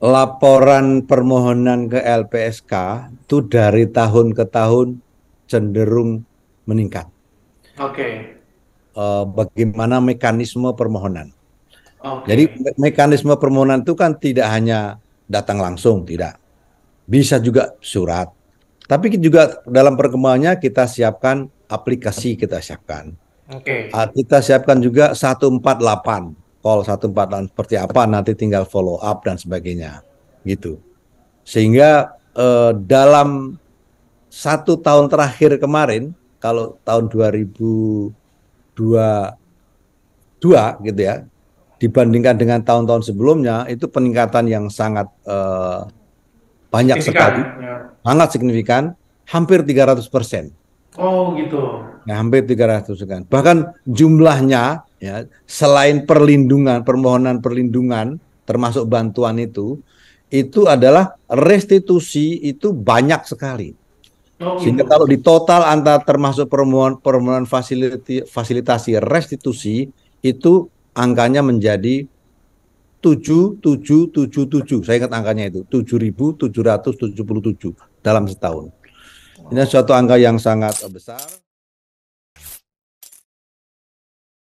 laporan permohonan ke LPSK itu dari tahun ke tahun cenderung meningkat. Oke. Okay. Uh, eh, bagaimana mekanisme permohonan? Okay. Jadi mekanisme permohonan itu kan tidak hanya datang langsung, tidak. Bisa juga surat. Tapi juga dalam perkembangannya kita siapkan aplikasi kita siapkan. Oke. Okay. Ah, kita siapkan juga 148 call 148 seperti apa nanti tinggal follow up dan sebagainya gitu sehingga eh, dalam satu tahun terakhir kemarin kalau tahun 2022 gitu ya dibandingkan dengan tahun-tahun sebelumnya itu peningkatan yang sangat eh, banyak sekali ya. sangat signifikan hampir 300 persen Oh gitu. ya, hampir 300 persen. Bahkan jumlahnya ya selain perlindungan permohonan perlindungan termasuk bantuan itu itu adalah restitusi itu banyak sekali oh, sehingga iya. kalau di total antara termasuk permohonan permohonan fasiliti, fasilitasi restitusi itu angkanya menjadi 7777 saya ingat angkanya itu 7777 dalam setahun ini suatu angka yang sangat besar